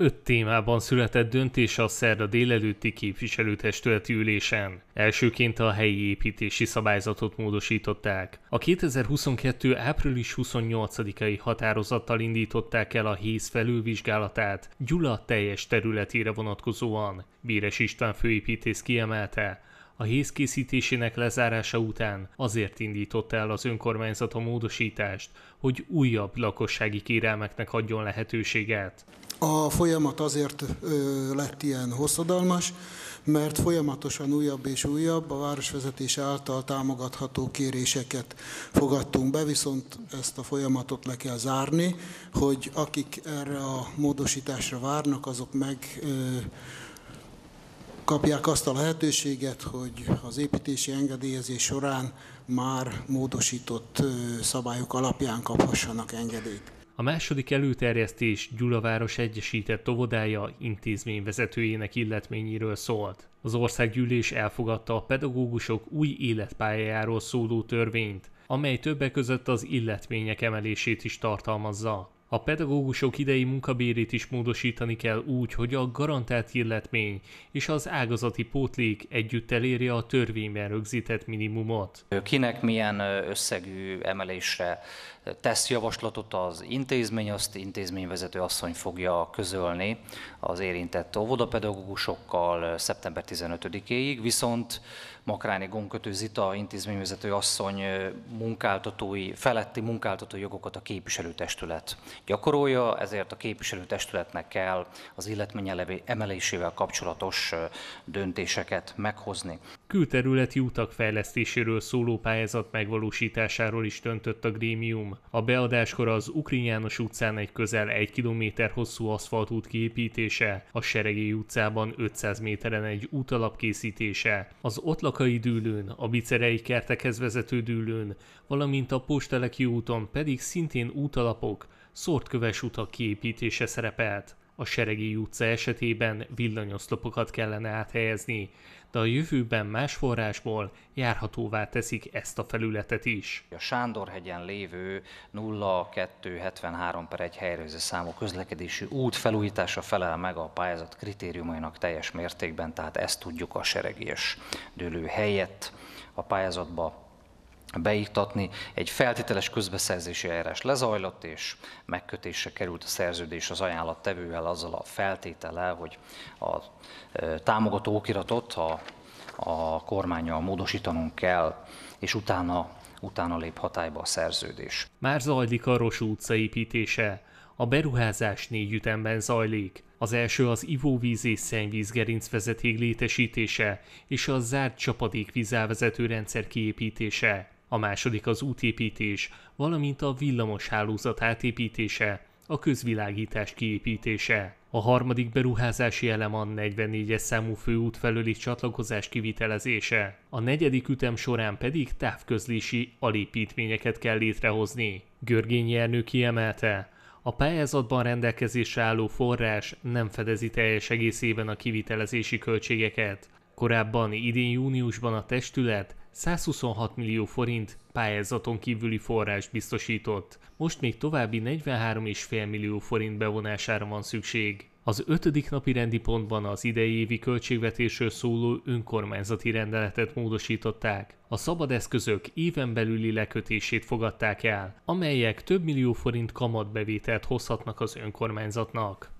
Öt témában született döntés a szerda délelőtti képviselőtestületi ülésen. Elsőként a helyi építési szabályzatot módosították. A 2022. április 28-ai határozattal indították el a héz felülvizsgálatát Gyula teljes területére vonatkozóan. Bíres István főépítész kiemelte, a héz készítésének lezárása után azért indított el az önkormányzat a módosítást, hogy újabb lakossági kérelmeknek adjon lehetőséget. A folyamat azért ö, lett ilyen hosszadalmas, mert folyamatosan újabb és újabb a városvezetés által támogatható kéréseket fogadtunk be, viszont ezt a folyamatot le kell zárni, hogy akik erre a módosításra várnak, azok meg ö, kapják azt a lehetőséget, hogy az építési engedélyezés során már módosított szabályok alapján kaphassanak engedélyt. A második előterjesztés Gyulaváros Egyesített Óvodája intézményvezetőjének illetményéről szólt. Az országgyűlés elfogadta a pedagógusok új életpályájáról szóló törvényt, amely többek között az illetmények emelését is tartalmazza. A pedagógusok idei munkabérét is módosítani kell úgy, hogy a garantált illetmény és az ágazati pótlék együtt elérje a törvényben rögzített minimumot. Kinek milyen összegű emelésre tesz javaslatot az intézmény, azt intézményvezető asszony fogja közölni az érintett óvodapedagógusokkal szeptember 15-éig, viszont Makráni Gonkötő Zita intézményvezető asszony munkáltatói, feletti munkáltatói jogokat a képviselőtestület gyakorolja, ezért a képviselőtestületnek kell az illetmény emelésével kapcsolatos döntéseket meghozni külterületi utak fejlesztéséről szóló pályázat megvalósításáról is döntött a grémium. A beadáskor az Ukrin János utcán egy közel 1 km hosszú aszfaltút kiépítése, a Seregély utcában 500 méteren egy útalap készítése, az ott lakai dűlőn, a bicerei kertekhez vezető dűlőn, valamint a Posteleki úton pedig szintén útalapok, szortköves utak kiépítése szerepelt a Seregi utca esetében villanyoszlopokat kellene áthelyezni, de a jövőben más forrásból járhatóvá teszik ezt a felületet is. A Sándorhegyen lévő 0273 per 1 helyrőző számú közlekedési út felújítása felel meg a pályázat kritériumainak teljes mértékben, tehát ezt tudjuk a és dőlő helyett a pályázatba beiktatni. Egy feltételes közbeszerzési eljárás lezajlott, és megkötésre került a szerződés az ajánlattevővel azzal a feltétele, hogy a támogató okiratot a, a kormányjal módosítanunk kell, és utána, utána lép hatályba a szerződés. Már zajlik a Rosó utca építése. A beruházás négy ütemben zajlik. Az első az ivóvíz és szennyvízgerinc vezeték létesítése és a zárt csapadékvízávezető rendszer kiépítése a második az útépítés, valamint a villamos hálózat átépítése, a közvilágítás kiépítése. A harmadik beruházási elem a 44-es számú főút felőli csatlakozás kivitelezése. A negyedik ütem során pedig távközlési alépítményeket kell létrehozni. Görgény Jernő kiemelte, a pályázatban rendelkezésre álló forrás nem fedezi teljes egészében a kivitelezési költségeket. Korábban idén júniusban a testület 126 millió forint pályázaton kívüli forrás biztosított. Most még további 43,5 millió forint bevonására van szükség. Az ötödik napi rendi pontban az idei évi költségvetésről szóló önkormányzati rendeletet módosították. A szabad eszközök éven belüli lekötését fogadták el, amelyek több millió forint kamatbevételt hozhatnak az önkormányzatnak.